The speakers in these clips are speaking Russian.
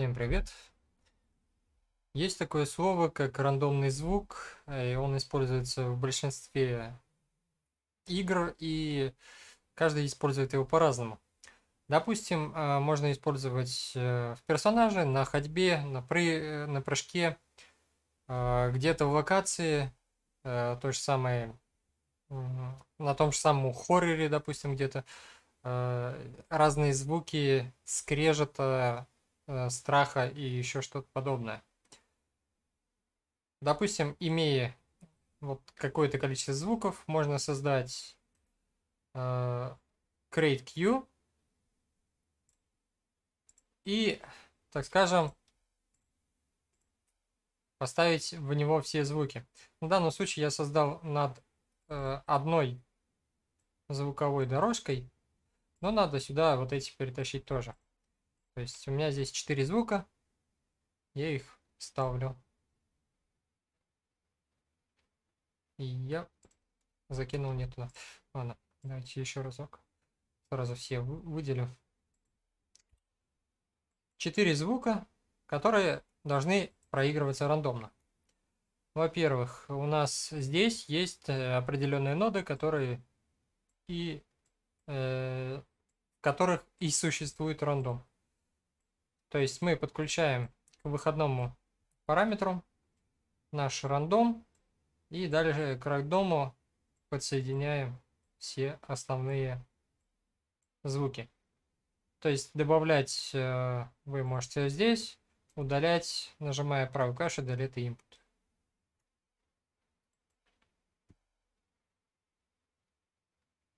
Всем привет! Есть такое слово, как рандомный звук, э, и он используется в большинстве игр, и каждый использует его по-разному. Допустим, э, можно использовать э, в персонаже, на ходьбе, на, пры... на прыжке, где-то в локации, то же самое, на том же самом хорроре, допустим, где-то разные звуки скрежета, Э, страха и еще что-то подобное. Допустим, имея вот какое-то количество звуков, можно создать э, create queue и, так скажем, поставить в него все звуки. В данном случае я создал над э, одной звуковой дорожкой, но надо сюда вот эти перетащить тоже. То есть у меня здесь 4 звука. Я их ставлю. И я закинул не туда. Ладно, давайте еще разок. Сразу все выделю. Четыре звука, которые должны проигрываться рандомно. Во-первых, у нас здесь есть э, определенные ноды, которые и э, которых и существует рандом. То есть мы подключаем к выходному параметру наш рандом и дальше к рандому подсоединяем все основные звуки. То есть добавлять э, вы можете здесь, удалять, нажимая правую клавишу Delete Input.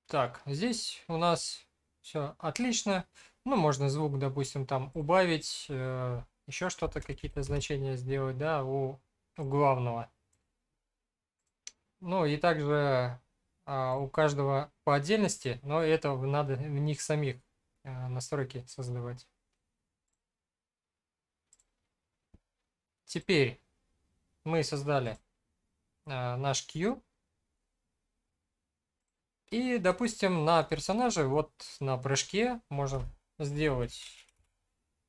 Так, здесь у нас все отлично. Ну, можно звук, допустим, там убавить, э, еще что-то, какие-то значения сделать, да, у, главного. Ну, и также а, у каждого по отдельности, но это надо в них самих э, настройки создавать. Теперь мы создали э, наш Q. И, допустим, на персонаже, вот на прыжке, можем сделать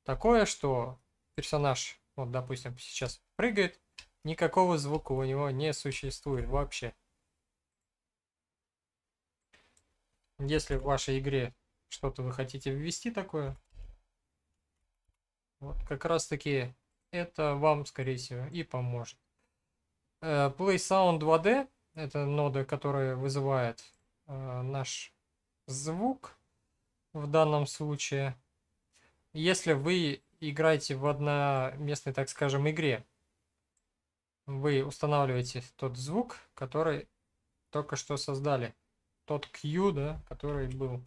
такое, что персонаж, вот допустим, сейчас прыгает, никакого звука у него не существует вообще. Если в вашей игре что-то вы хотите ввести такое, вот как раз таки это вам, скорее всего, и поможет. Э, Play Sound 2D, это нода, которая вызывает э, наш звук в данном случае, если вы играете в одноместной, так скажем, игре, вы устанавливаете тот звук, который только что создали. Тот Q, да, который был.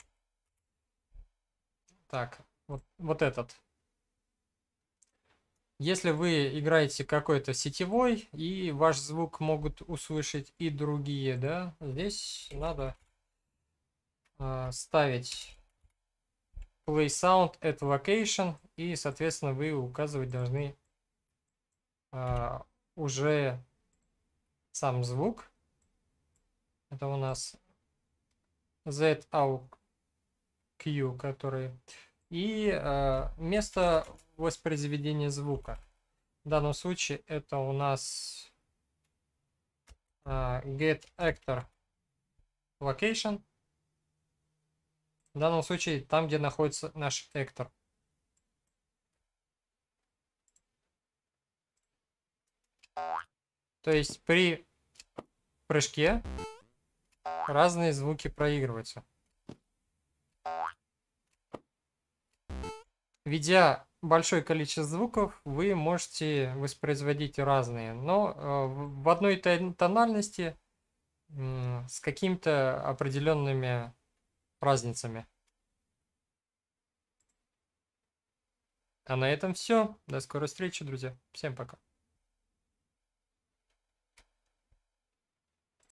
Так, вот, вот этот. Если вы играете какой-то сетевой, и ваш звук могут услышать и другие, да, здесь надо э, ставить play sound at location, и, соответственно, вы указывать должны э, уже сам звук. Это у нас Z Q, который... И э, место воспроизведения звука. В данном случае это у нас э, get actor location. В данном случае там, где находится наш эктор, То есть при прыжке разные звуки проигрываются. Ведя большое количество звуков, вы можете воспроизводить разные, но э, в одной тональности с какими-то определенными разницами. А на этом все. До скорой встречи, друзья. Всем пока.